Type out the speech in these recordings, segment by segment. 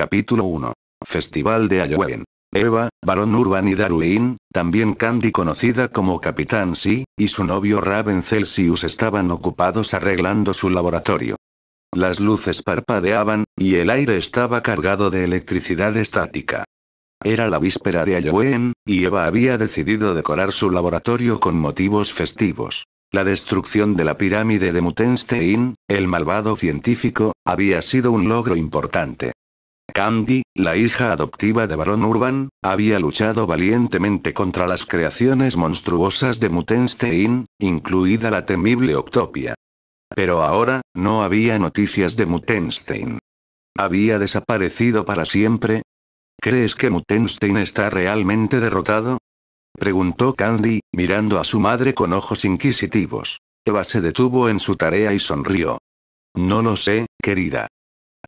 capítulo 1. Festival de Halloween. Eva, varón Urban y Darwin, también Candy conocida como Capitán Si, y su novio Raven Celsius estaban ocupados arreglando su laboratorio. Las luces parpadeaban, y el aire estaba cargado de electricidad estática. Era la víspera de Halloween, y Eva había decidido decorar su laboratorio con motivos festivos. La destrucción de la pirámide de Mutenstein, el malvado científico, había sido un logro importante. Candy, la hija adoptiva de Barón Urban, había luchado valientemente contra las creaciones monstruosas de Mutenstein, incluida la temible Octopia. Pero ahora, no había noticias de Mutenstein. ¿Había desaparecido para siempre? ¿Crees que Mutenstein está realmente derrotado? Preguntó Candy, mirando a su madre con ojos inquisitivos. Eva se detuvo en su tarea y sonrió. No lo sé, querida.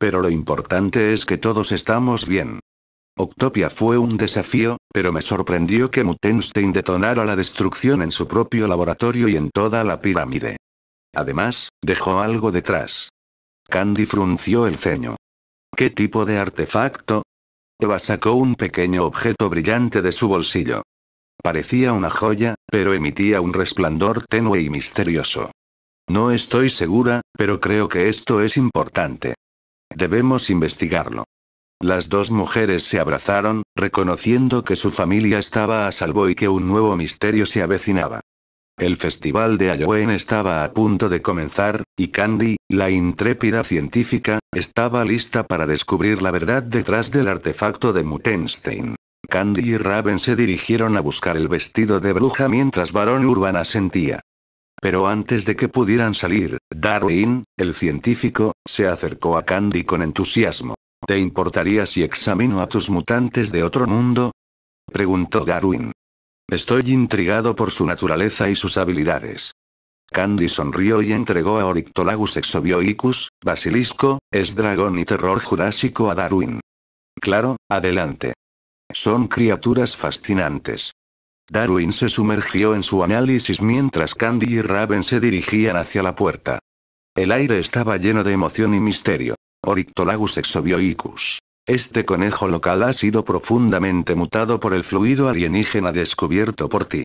Pero lo importante es que todos estamos bien. Octopia fue un desafío, pero me sorprendió que Mutenstein detonara la destrucción en su propio laboratorio y en toda la pirámide. Además, dejó algo detrás. Candy frunció el ceño. ¿Qué tipo de artefacto? Eva sacó un pequeño objeto brillante de su bolsillo. Parecía una joya, pero emitía un resplandor tenue y misterioso. No estoy segura, pero creo que esto es importante. Debemos investigarlo. Las dos mujeres se abrazaron, reconociendo que su familia estaba a salvo y que un nuevo misterio se avecinaba. El festival de Halloween estaba a punto de comenzar, y Candy, la intrépida científica, estaba lista para descubrir la verdad detrás del artefacto de Mutenstein. Candy y Raven se dirigieron a buscar el vestido de bruja mientras Barón Urbana sentía. Pero antes de que pudieran salir, Darwin, el científico, se acercó a Candy con entusiasmo. ¿Te importaría si examino a tus mutantes de otro mundo? preguntó Darwin. Estoy intrigado por su naturaleza y sus habilidades. Candy sonrió y entregó a Orictolagus exobioicus, basilisco, esdragón y terror jurásico a Darwin. Claro, adelante. Son criaturas fascinantes. Darwin se sumergió en su análisis mientras Candy y Raven se dirigían hacia la puerta. El aire estaba lleno de emoción y misterio. Orictolagus exobioicus. Este conejo local ha sido profundamente mutado por el fluido alienígena descubierto por ti.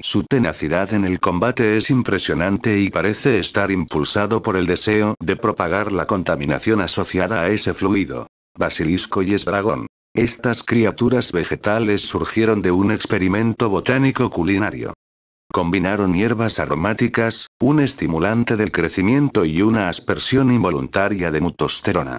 Su tenacidad en el combate es impresionante y parece estar impulsado por el deseo de propagar la contaminación asociada a ese fluido. Basilisco y es dragón. Estas criaturas vegetales surgieron de un experimento botánico culinario. Combinaron hierbas aromáticas, un estimulante del crecimiento y una aspersión involuntaria de mutosterona.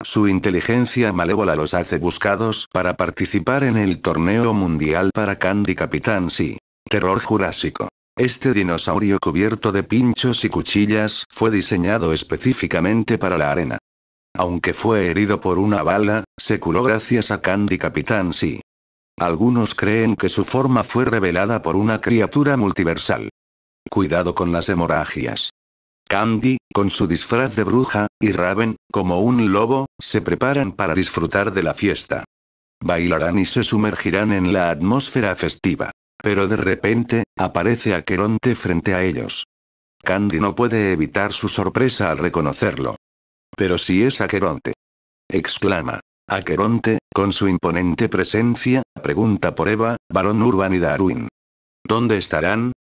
Su inteligencia malévola los hace buscados para participar en el torneo mundial para Candy Capitán Sí. Terror Jurásico. Este dinosaurio cubierto de pinchos y cuchillas fue diseñado específicamente para la arena. Aunque fue herido por una bala, se curó gracias a Candy Capitán si Algunos creen que su forma fue revelada por una criatura multiversal. Cuidado con las hemorragias. Candy, con su disfraz de bruja, y Raven, como un lobo, se preparan para disfrutar de la fiesta. Bailarán y se sumergirán en la atmósfera festiva. Pero de repente, aparece Aqueronte frente a ellos. Candy no puede evitar su sorpresa al reconocerlo. Pero si es Aqueronte. Exclama. Aqueronte, con su imponente presencia, pregunta por Eva, Barón Urban y Darwin. ¿Dónde estarán?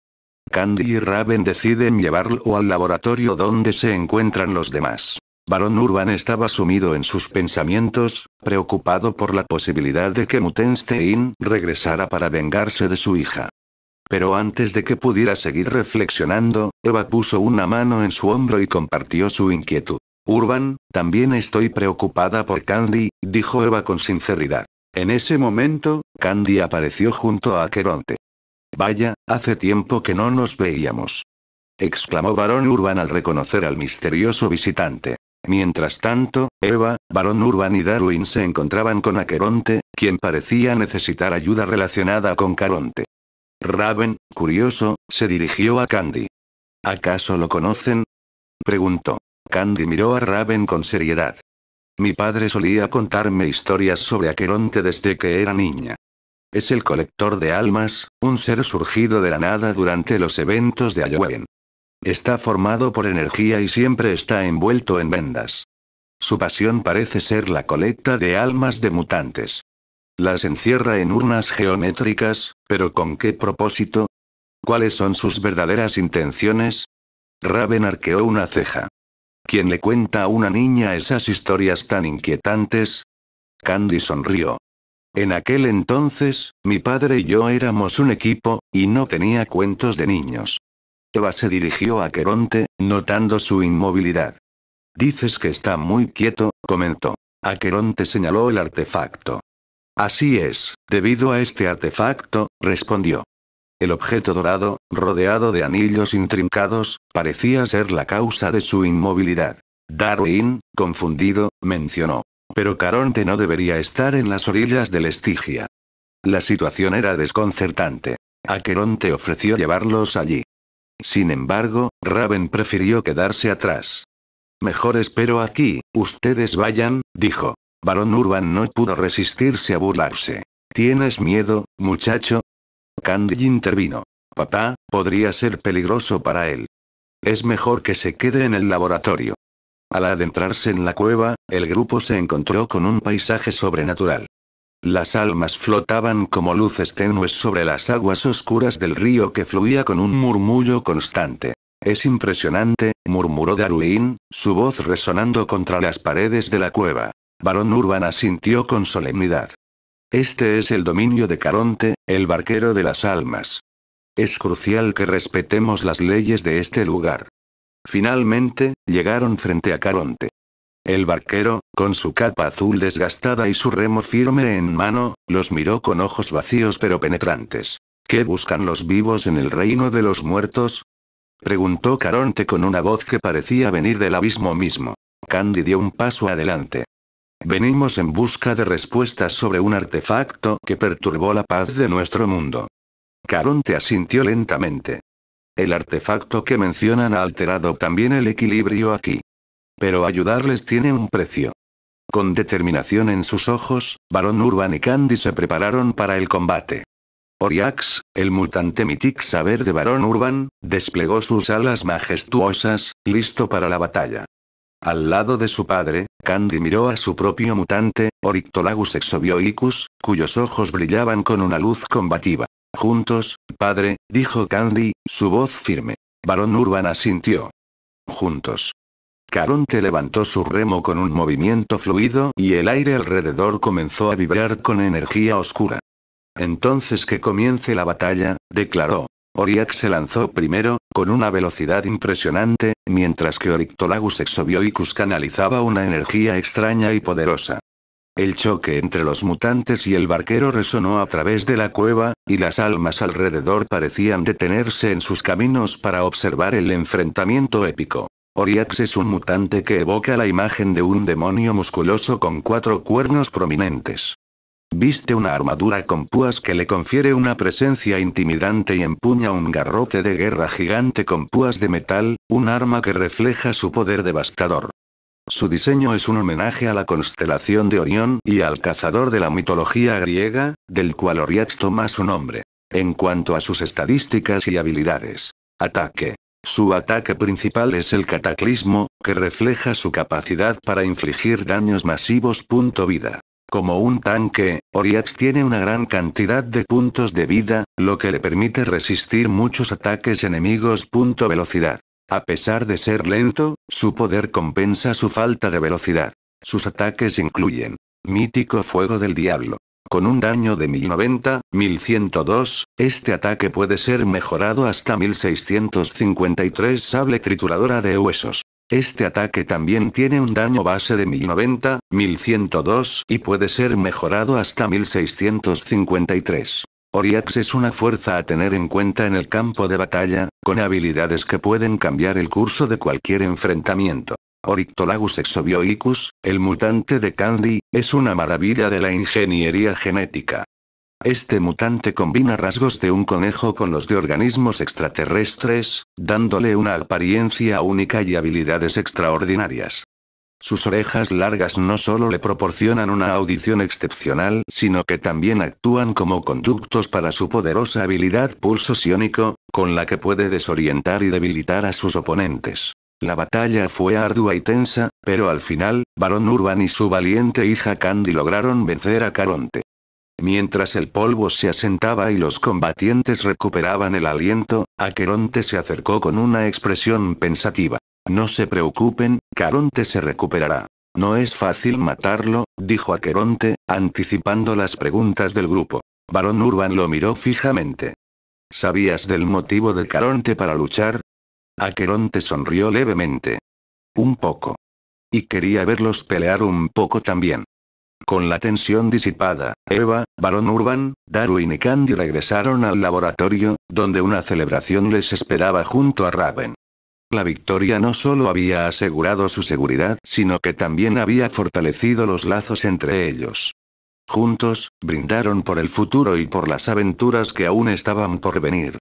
Candy y Raven deciden llevarlo al laboratorio donde se encuentran los demás. Barón Urban estaba sumido en sus pensamientos, preocupado por la posibilidad de que Mutenstein regresara para vengarse de su hija. Pero antes de que pudiera seguir reflexionando, Eva puso una mano en su hombro y compartió su inquietud. Urban, también estoy preocupada por Candy, dijo Eva con sinceridad. En ese momento, Candy apareció junto a Queronte. Vaya, hace tiempo que no nos veíamos. Exclamó Barón Urban al reconocer al misterioso visitante. Mientras tanto, Eva, Barón Urban y Darwin se encontraban con Aqueronte, quien parecía necesitar ayuda relacionada con Caronte. Raven, curioso, se dirigió a Candy. ¿Acaso lo conocen? Preguntó. Candy miró a Raven con seriedad. Mi padre solía contarme historias sobre Aqueronte desde que era niña. Es el colector de almas, un ser surgido de la nada durante los eventos de Halloween. Está formado por energía y siempre está envuelto en vendas. Su pasión parece ser la colecta de almas de mutantes. Las encierra en urnas geométricas, pero ¿con qué propósito? ¿Cuáles son sus verdaderas intenciones? Raven arqueó una ceja. ¿Quién le cuenta a una niña esas historias tan inquietantes? Candy sonrió. En aquel entonces, mi padre y yo éramos un equipo, y no tenía cuentos de niños. Eva se dirigió a Queronte, notando su inmovilidad. Dices que está muy quieto, comentó. Aqueronte señaló el artefacto. Así es, debido a este artefacto, respondió. El objeto dorado, rodeado de anillos intrincados, parecía ser la causa de su inmovilidad. Darwin, confundido, mencionó. Pero Caronte no debería estar en las orillas del Estigia. La situación era desconcertante. Aqueronte ofreció llevarlos allí. Sin embargo, Raven prefirió quedarse atrás. Mejor espero aquí, ustedes vayan, dijo. Barón Urban no pudo resistirse a burlarse. ¿Tienes miedo, muchacho? Candy intervino. Papá, podría ser peligroso para él. Es mejor que se quede en el laboratorio. Al adentrarse en la cueva, el grupo se encontró con un paisaje sobrenatural. Las almas flotaban como luces tenues sobre las aguas oscuras del río que fluía con un murmullo constante. Es impresionante, murmuró Darwin, su voz resonando contra las paredes de la cueva. Barón Urban asintió con solemnidad. Este es el dominio de Caronte, el barquero de las almas. Es crucial que respetemos las leyes de este lugar. Finalmente, llegaron frente a Caronte. El barquero, con su capa azul desgastada y su remo firme en mano, los miró con ojos vacíos pero penetrantes. ¿Qué buscan los vivos en el reino de los muertos? preguntó Caronte con una voz que parecía venir del abismo mismo. Candy dio un paso adelante. Venimos en busca de respuestas sobre un artefacto que perturbó la paz de nuestro mundo. Caronte asintió lentamente. El artefacto que mencionan ha alterado también el equilibrio aquí. Pero ayudarles tiene un precio. Con determinación en sus ojos, Barón Urban y Candy se prepararon para el combate. Oriax, el mutante mitic saber de Barón Urban, desplegó sus alas majestuosas, listo para la batalla. Al lado de su padre, Candy miró a su propio mutante, Orictolagus exobioicus, cuyos ojos brillaban con una luz combativa. Juntos, padre, dijo Candy, su voz firme. Barón Urbana asintió. Juntos. Caronte levantó su remo con un movimiento fluido y el aire alrededor comenzó a vibrar con energía oscura. Entonces que comience la batalla, declaró. Oriac se lanzó primero, con una velocidad impresionante, mientras que Orictolagus Exobioicus canalizaba una energía extraña y poderosa. El choque entre los mutantes y el barquero resonó a través de la cueva, y las almas alrededor parecían detenerse en sus caminos para observar el enfrentamiento épico. Oriax es un mutante que evoca la imagen de un demonio musculoso con cuatro cuernos prominentes. Viste una armadura con púas que le confiere una presencia intimidante y empuña un garrote de guerra gigante con púas de metal, un arma que refleja su poder devastador. Su diseño es un homenaje a la constelación de Orión y al cazador de la mitología griega, del cual Oriax toma su nombre. En cuanto a sus estadísticas y habilidades. Ataque. Su ataque principal es el cataclismo, que refleja su capacidad para infligir daños masivos. vida. Como un tanque, Oriax tiene una gran cantidad de puntos de vida, lo que le permite resistir muchos ataques enemigos. punto Velocidad. A pesar de ser lento, su poder compensa su falta de velocidad. Sus ataques incluyen Mítico Fuego del Diablo. Con un daño de 1090, 1102, este ataque puede ser mejorado hasta 1653 Sable Trituradora de Huesos. Este ataque también tiene un daño base de 1090, 1102 y puede ser mejorado hasta 1653. Oriax es una fuerza a tener en cuenta en el campo de batalla, con habilidades que pueden cambiar el curso de cualquier enfrentamiento. Orictolagus exobioicus, el mutante de Candy, es una maravilla de la ingeniería genética. Este mutante combina rasgos de un conejo con los de organismos extraterrestres, dándole una apariencia única y habilidades extraordinarias. Sus orejas largas no solo le proporcionan una audición excepcional, sino que también actúan como conductos para su poderosa habilidad pulso siónico, con la que puede desorientar y debilitar a sus oponentes. La batalla fue ardua y tensa, pero al final, Barón Urban y su valiente hija Candy lograron vencer a Caronte. Mientras el polvo se asentaba y los combatientes recuperaban el aliento, Aqueronte se acercó con una expresión pensativa. No se preocupen, Caronte se recuperará. No es fácil matarlo, dijo Aqueronte, anticipando las preguntas del grupo. Barón Urban lo miró fijamente. ¿Sabías del motivo de Caronte para luchar? Aqueronte sonrió levemente. Un poco. Y quería verlos pelear un poco también. Con la tensión disipada, Eva, Barón Urban, Darwin y Candy regresaron al laboratorio, donde una celebración les esperaba junto a Raven. La victoria no solo había asegurado su seguridad, sino que también había fortalecido los lazos entre ellos. Juntos, brindaron por el futuro y por las aventuras que aún estaban por venir.